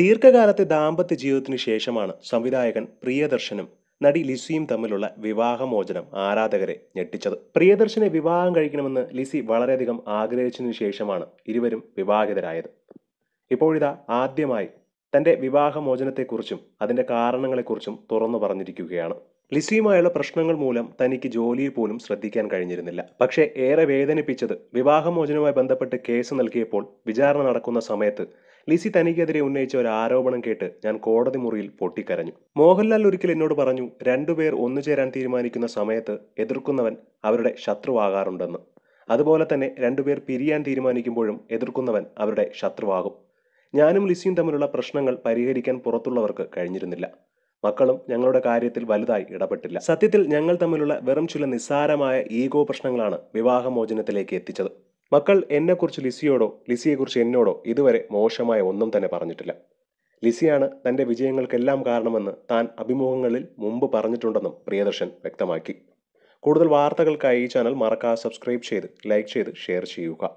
ദീർഘകാലത്തെ ദാമ്പത്യ ജീവിതത്തിന് ശേഷമാണ് സംവിധായകൻ പ്രിയദർശനും നടി ലിസിയും തമ്മിലുള്ള വിവാഹമോചനം ആരാധകരെ ഞെട്ടിച്ചത് പ്രിയദർശനെ വിവാഹം കഴിക്കണമെന്ന് ലിസി വളരെയധികം ആഗ്രഹിച്ചതിനു ശേഷമാണ് ഇരുവരും വിവാഹിതരായത് ഇപ്പോഴിതാ ആദ്യമായി തന്റെ വിവാഹമോചനത്തെക്കുറിച്ചും അതിന്റെ കാരണങ്ങളെക്കുറിച്ചും തുറന്നു പറഞ്ഞിരിക്കുകയാണ് ലിസിയുമായുള്ള പ്രശ്നങ്ങൾ മൂലം തനിക്ക് ജോലിയിൽ പോലും ശ്രദ്ധിക്കാൻ കഴിഞ്ഞിരുന്നില്ല പക്ഷേ ഏറെ വേദനിപ്പിച്ചത് വിവാഹമോചനവുമായി ബന്ധപ്പെട്ട് കേസ് നൽകിയപ്പോൾ വിചാരണ നടക്കുന്ന സമയത്ത് ലിസി തനിക്കെതിരെ ഉന്നയിച്ച ഒരു ആരോപണം കേട്ട് ഞാൻ കോടതി മുറിയിൽ പൊട്ടിക്കരഞ്ഞു മോഹൻലാൽ ഒരിക്കൽ എന്നോട് പറഞ്ഞു രണ്ടുപേർ ഒന്നുചേരാൻ തീരുമാനിക്കുന്ന സമയത്ത് എതിർക്കുന്നവൻ അവരുടെ ശത്രുവാകാറുണ്ടെന്ന് അതുപോലെ തന്നെ രണ്ടുപേർ പിരിയാൻ തീരുമാനിക്കുമ്പോഴും എതിർക്കുന്നവൻ അവരുടെ ശത്രുവാകും ഞാനും ലിസിയും തമ്മിലുള്ള പ്രശ്നങ്ങൾ പരിഹരിക്കാൻ പുറത്തുള്ളവർക്ക് കഴിഞ്ഞിരുന്നില്ല മക്കളും ഞങ്ങളുടെ കാര്യത്തിൽ വലുതായി ഇടപെട്ടില്ല സത്യത്തിൽ ഞങ്ങൾ തമ്മിലുള്ള വെറും ചില നിസ്സാരമായ ഈഗോ പ്രശ്നങ്ങളാണ് വിവാഹമോചനത്തിലേക്ക് എത്തിച്ചത് മക്കൾ എന്നെക്കുറിച്ച് ലിസിയോടോ ലിസിയെക്കുറിച്ച് എന്നോടോ ഇതുവരെ മോശമായ ഒന്നും തന്നെ പറഞ്ഞിട്ടില്ല ലിസിയാണ് തൻ്റെ വിജയങ്ങൾക്കെല്ലാം കാരണമെന്ന് താൻ അഭിമുഖങ്ങളിൽ മുമ്പ് പറഞ്ഞിട്ടുണ്ടെന്നും പ്രിയദർശൻ വ്യക്തമാക്കി കൂടുതൽ വാർത്തകൾക്കായി ഈ ചാനൽ മറക്കാതെ സബ്സ്ക്രൈബ് ചെയ്ത് ലൈക്ക് ചെയ്ത് ഷെയർ ചെയ്യുക